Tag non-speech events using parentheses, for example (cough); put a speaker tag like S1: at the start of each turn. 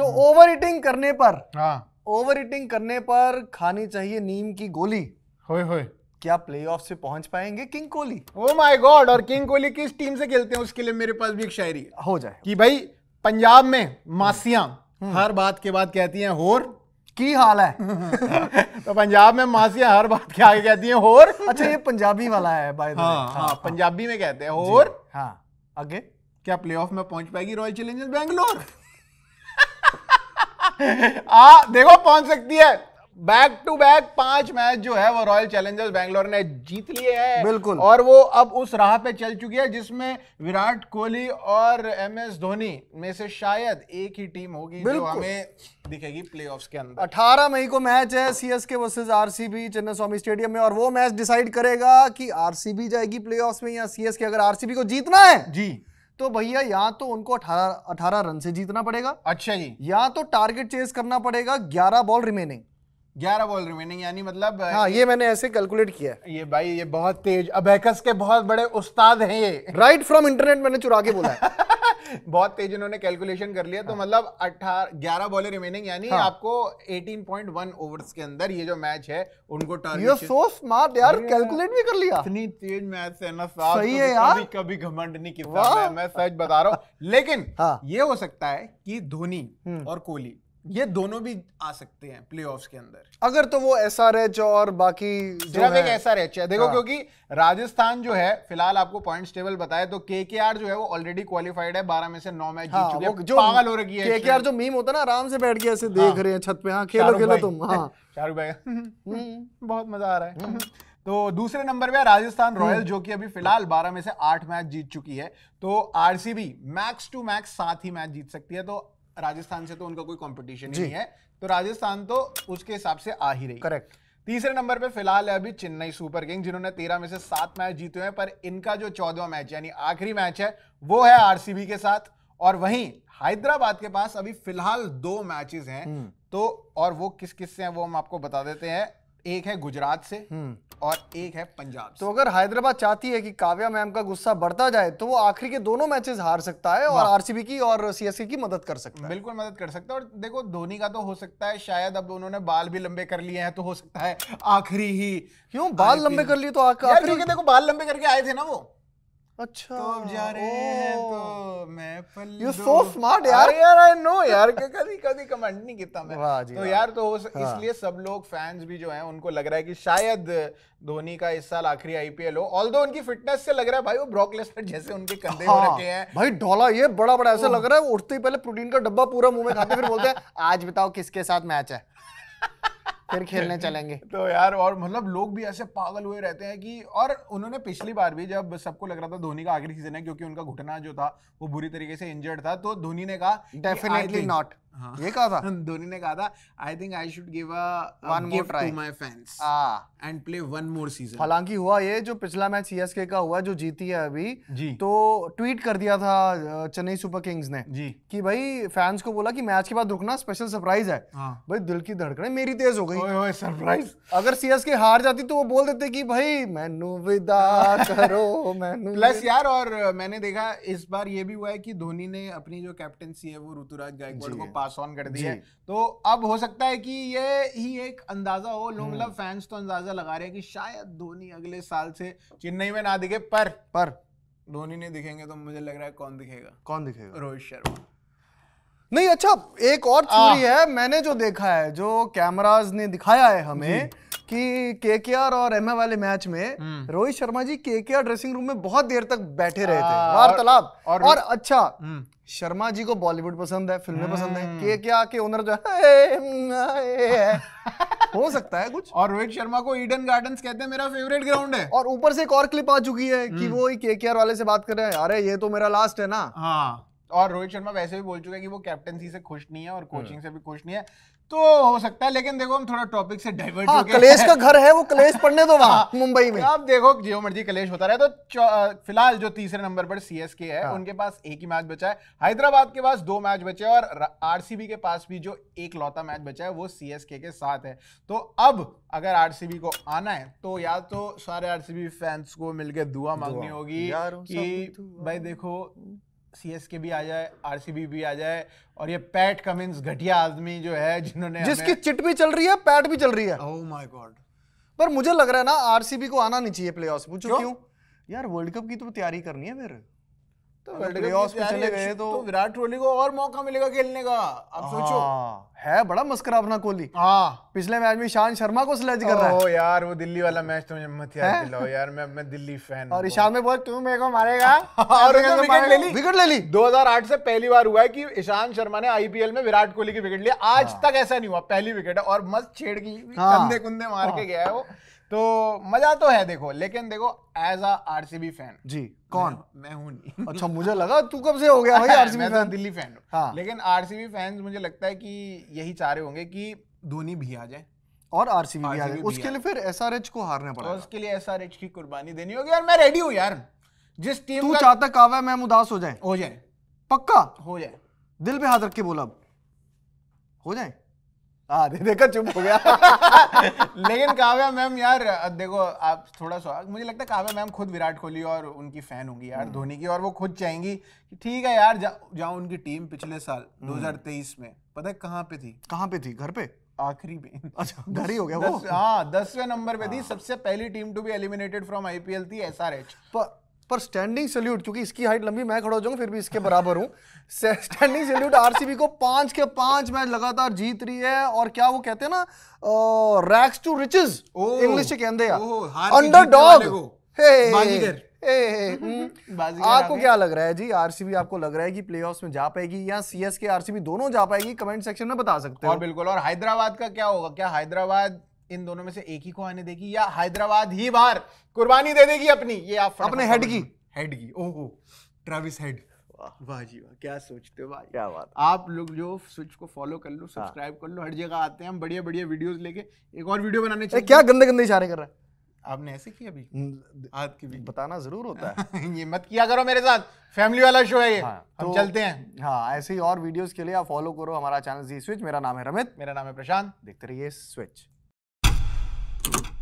S1: तो over eating करने पर ओवर हाँ। ईटिंग करने पर खानी चाहिए नीम की
S2: गोली होए होए क्या प्लेऑफ से पहुंच पाएंगे king Kohli O my God और किंग कोहली किस टीम से खेलते हैं उसके लिए मेरे पास भी एक शायरी हो जाए कि भाई पंजाब में मासिया हम्म। हर बात के बाद कहती हैं होर की हाल है (laughs) तो पंजाब में मासिया हर बात के आगे कहती हैं होर अच्छा ये पंजाबी वाला है भाई हाँ, हाँ, हाँ, हाँ, पंजाबी में कहते हैं होर हाँ आगे क्या प्लेऑफ में पहुंच पाएगी रॉयल चैलेंजर्स बैंगलोर आ, हाँ, देखो पहुंच सकती है बैक टू बैक पांच मैच जो है वो रॉयल चैलेंजर्स बैंगलोर ने जीत लिए हैं बिल्कुल और वो अब उस राह पे चल चुकी है जिसमें विराट कोहली और एम एस धोनी में से शायद एक ही टीम होगी जो हमें दिखेगी प्लेऑफ्स के अंदर अठारह मई को मैच है CSK versus RCB
S1: Chinnaswamy stadium में और वो मैच डिसाइड करेगा कि आरसीबी जाएगी प्ले में या सीएसके अगर आरसीबी को जीतना है जी तो भैया या तो उनको 18 18 रन से जीतना पड़ेगा अच्छा जी या तो टारगेट चेस करना पड़ेगा 11 बॉल रिमेनिंग
S2: 11 बॉल रिमेनिंग यानी मतलब
S1: हाँ ये, मैंने ऐसे कैलकुलेट किया ये भाई ये बहुत तेज अबेकस के बहुत बड़े उस्ताद हैं ये राइट फ्रॉम इंटरनेट मैंने चुरा के बोला है (laughs)
S2: बहुत तेज इन्होंने कैलकुलेशन कर लिया तो हाँ। मतलब अठारह ग्यारह बॉले रिमेनिंग यानी हाँ. आपको वन ओवर के अंदर ये जो मैच है उनको सो
S1: स्मार्ट यार कैलकुलेट भी कर लिया
S2: इतनी तेज मैच तो है ना साहब सही है यार कभी घमंड नहीं किया मैं सच बता रहा हूँ लेकिन हाँ। ये हो सकता है कि धोनी हम्म। और कोहली ये दोनों भी आ सकते हैं प्ले के अंदर
S1: अगर तो वो एस आर एच और बाकी सिर्फ एक एस आर
S2: एच है देखो हाँ। क्योंकि राजस्थान जो है फिलहाल आपको पॉइंट टेबल बताए तो के के आर जो है वो ऑलरेडी क्वालिफाइड है बारह में से नौ मैच हाँ, जीत चुके जो पागल हो रही है के के आर जो मीम
S1: होता है ना आराम से बैठ के ऐसे हाँ, देख रहे हैं छत पे हाँ खेलो खेलो तुम हाँ
S2: चारू (laughs) भाई (laughs) हम्म। (laughs) बहुत मजा आ रहा है हम्म। तो दूसरे नंबर पे राजस्थान हम्म। रॉयल जो कि अभी फिलहाल 12 में से 8 मैच जीत चुकी है तो आरसीबी मैक्स टू मैक्स सात ही मैच जीत सकती है तो राजस्थान से तो उनका कोई कॉम्पिटिशन नहीं है तो राजस्थान तो उसके हिसाब से आ ही रही करेक्ट तीसरे नंबर पे फिलहाल है अभी चेन्नई सुपर किंग जिन्होंने तेरह में से सात मैच जीते हैं पर इनका जो चौदवा मैच यानी आखिरी मैच है वो है आरसीबी के साथ और वहीं हैदराबाद के पास अभी फिलहाल दो मैचेस हैं हम्म। तो और वो किस किस से हैं वो हम आपको बता देते हैं एक है गुजरात से हम्म। और एक है पंजाब
S1: तो अगर हैदराबाद चाहती है कि काव्या मैम का गुस्सा बढ़ता जाए तो वो आखिरी के दोनों मैचेस हार सकता है और आरसीबी की और सीएसके की मदद कर सकता है बिल्कुल
S2: मदद कर सकता है और देखो धोनी का तो हो सकता है शायद अब उन्होंने बाल भी लंबे कर लिए हैं तो हो सकता है आखिरी ही क्यों बाल लंबे कर लिए तो आखिरी देखो बाल लंबे करके आए थे ना वो अच्छा तो जा रहे हैं तो मैं पल यू सो स्मार्ट यार यार आई नो यार कभी कभी कमेंट नहीं किया मैं तो यार तो हाँ। इसलिए सब लोग फैंस भी जो हैं उनको लग रहा है कि शायद धोनी का इस साल आखिरी आईपीएल हो ऑल्दो उनकी फिटनेस से लग रहा है भाई वो ब्रॉक लेसनर जैसे उनके कंधे हाँ, हो रखे हैं
S1: भाई ढोला ये बड़ा बड़ा ऐसा लग रहा है उठते ही पहले प्रोटीन का डब्बा पूरा मुंह में खाते फिर बोलते हैं आज बताओ किसके साथ मैच है फिर खेलने चलेंगे (laughs) तो यार
S2: और मतलब लोग भी ऐसे पागल हुए रहते हैं कि और उन्होंने पिछली बार भी जब सबको लग रहा था धोनी का आखिरी सीजन है क्योंकि उनका घुटना जो था वो बुरी तरीके से इंजर्ड था तो धोनी ने कहा डेफिनेटली नॉट हाँ। ये कहा था (laughs) धोनी ने कहा था I think I should give a one more try to my fans and play one more season हालांकि
S1: हुआ ये जो पिछला मैच सीएसके का हुआ जो जीती है अभी जी तो ट्वीट कर दिया था चेन्नई सुपर किंग्स ने जी कि भाई फैंस को बोला कि मैच के बाद रुकना स्पेशल सरप्राइज है हाँ. भाई दिल की धड़कने मेरी तेज हो गई ओए ओए सरप्राइज अगर सीएसके हार जाती तो वो बोल देते कि भाई मेनू विदा (laughs) करो मेनू प्लस यार और
S2: मैंने देखा इस बार ये भी हुआ है कि धोनी ने अपनी जो कैप्टनसी है वो ऋतुराज गायकवाड़ को पास ऑन कर दी है तो अब हो सकता है कि ये ही एक अंदाजा हो लोग हम्म। फैंस तो अंदाजा लगा रहे हैं कि शायद धोनी अगले साल से चेन्नई में ना दिखे पर पर धोनी नहीं दिखेंगे तो मुझे लग रहा है कौन दिखेगा कौन दिखेगा रोहित शर्मा
S1: नहीं अच्छा एक और थ्योरी हाँ। है मैंने जो देखा है जो कैमराज ने दिखाया है हमें कि केकेआर और एमए वाले मैच में hmm. Rohit Sharma ji KKR dressing room में बहुत देर तक बैठे रहे थे हाँ, वार्तालाप और, और अच्छा हम्म। शर्मा जी को बॉलीवुड पसंद है फिल्में पसंद है हम्म। के क्या के ओनर जो है (laughs) हो सकता है कुछ और रोहित शर्मा को
S2: ईडन गार्डन्स कहते हैं मेरा फेवरेट ग्राउंड है
S1: और ऊपर से एक और क्लिप आ चुकी है कि वो के के आर वाले से बात कर रहे हैं अरे ये तो मेरा लास्ट है ना
S2: हाँ और रोहित शर्मा वैसे भी बोल चुका है कि वो कैप्टनसी से खुश नहीं है और कोचिंग हाँ। से भी खुश नहीं है तो हो सकता है लेकिन देखो हम थोड़ा टॉपिक से डाइवर्ट हाँ, कलेश का घर
S1: है वो कलेश पढ़ने दो वहाँ हाँ। मुंबई में तो
S2: आप देखो जो मर्जी कलेश होता रहे तो फिलहाल जो तीसरे नंबर पर सीएसके है हाँ। उनके पास एक ही मैच बचा है हैदराबाद के पास दो मैच बचे और आरसीबी के पास भी जो एक लौता मैच बचा है वो सी के साथ है तो अब अगर आर को आना है तो या तो सारे आर फैंस को मिलकर दुआ मांगनी होगी कि भाई देखो सी एस के भी आ जाए आर सी बी भी आ जाए और ये पैट कमिंस घटिया आदमी जो है जिन्होंने जिसकी
S1: चिट भी चल रही है पैट भी चल रही है ओह माय गॉड पर मुझे लग रहा है ना आरसीबी को आना नहीं चाहिए प्ले ऑफ क्यों यार वर्ल्ड कप की तो तैयारी करनी है फिर
S2: तो चले गए तो-, तो, विराट कोहली को और मौका मिलेगा खेलने का हाँ। सोचो
S1: है बड़ा मस्करा अपना कोहली हाँ पिछले मैच में ईशान शर्मा को स्लेज कर रहा है
S2: यार वो दिल्ली वाला मैच तो मत याद दिलाओ यार मैं मैं दिल्ली फैन और ईशान में बोल तू मेरे को मारेगा (laughs) और विकेट ले ली विकेट ले ली 2008 से पहली बार हुआ है कि ईशान शर्मा ने आईपीएल में विराट कोहली की विकेट लिया आज हाँ। तक ऐसा नहीं हुआ पहली विकेट है और मस्त छेड़ की हाँ। कंधे कुंधे मार के गया है वो तो मजा तो है देखो लेकिन देखो एज अ आरसीबी फैन जी कौन मैं, हूँ अच्छा
S1: मुझे लगा तू कब से हो गया भाई आरसीबी (laughs) फैन तो दिल्ली फैन हाँ।
S2: लेकिन आरसीबी फैंस मुझे लगता है कि यही चाह रहे होंगे कि धोनी भी आ जाए और आरसीबी भी आ जाए उसके लिए फिर एसआरएच को हारना पड़ा उसके लिए एसआरएच की कुर्बानी देनी होगी और मैं रेडी हूँ यार जिस टीम तू
S1: चाहता कावा मैं उदास हो जाए हो जाए पक्का हो जाए दिल पे हाथ रख के बोला अब
S2: हो जाए (laughs) हाँ दे देखा चुप हो गया (laughs) लेकिन काव्या मैम यार देखो आप थोड़ा सा मुझे लगता है काव्या मैम खुद विराट कोहली और उनकी फ़ैन होंगी यार हम्म। धोनी की और वो खुद चाहेंगी कि ठीक है यार जाओ उनकी टीम पिछले साल 2023 हम्म। में पता है कहाँ पे थी कहाँ पे थी घर पे आखिरी में अच्छा घर ही हो गया वो हाँ दसवें नंबर पे थी हाँ। सबसे पहली team to be eliminated from IPL थी एच पर
S1: पर स्टैंडिंग सल्यूट क्योंकि इसकी हाइट लंबी मैं खड़ा हो जाऊँ फिर भी इसके बराबर हूँ स्टैंडिंग सैल्यूट आरसीबी को पांच के पांच मैच लगातार जीत रही है और क्या वो कहते हैं ना रैक्स टू रिचेस इंग्लिश से कहते हैं अंडर डॉग हम्म। (laughs) आपको क्या लग रहा है जी आरसीबी आपको लग रहा है कि प्लेऑफ्स में जा पाएगी या सीएसके आरसीबी दोनों जा पाएगी कमेंट
S2: सेक्शन में बता सकते हो और बिल्कुल और हैदराबाद का क्या होगा क्या हैदराबाद इन दोनों में से एक ही को आने देगी या हैदराबाद ही बार कुर्बानी दे देगी अपनी ये आप अपने हेड की हेड की ओहो ट्रेविस हेड वाह जी वाह क्या सोचते हो भाई क्या बात आप लोग जो स्विच को फॉलो कर लो सब्सक्राइब हाँ। कर लो हर जगह आते हैं हम बढ़िया बढ़िया वीडियोस लेके एक और वीडियो बनाने चाहिए क्या गंदे गंदे इशारे कर रहे हैं आपने ऐसे किया
S1: अभी
S2: आज की भी बताना जरूर होता है (laughs) ये मत किया करो मेरे साथ फैमिली वाला शो है ये हाँ, हम तो, चलते
S1: हैं हाँ ऐसे ही और वीडियोस के लिए आप फॉलो करो हमारा
S2: चैनल जी स्विच मेरा नाम है रमित मेरा नाम है प्रशांत देखते रहिए स्विच Thank you.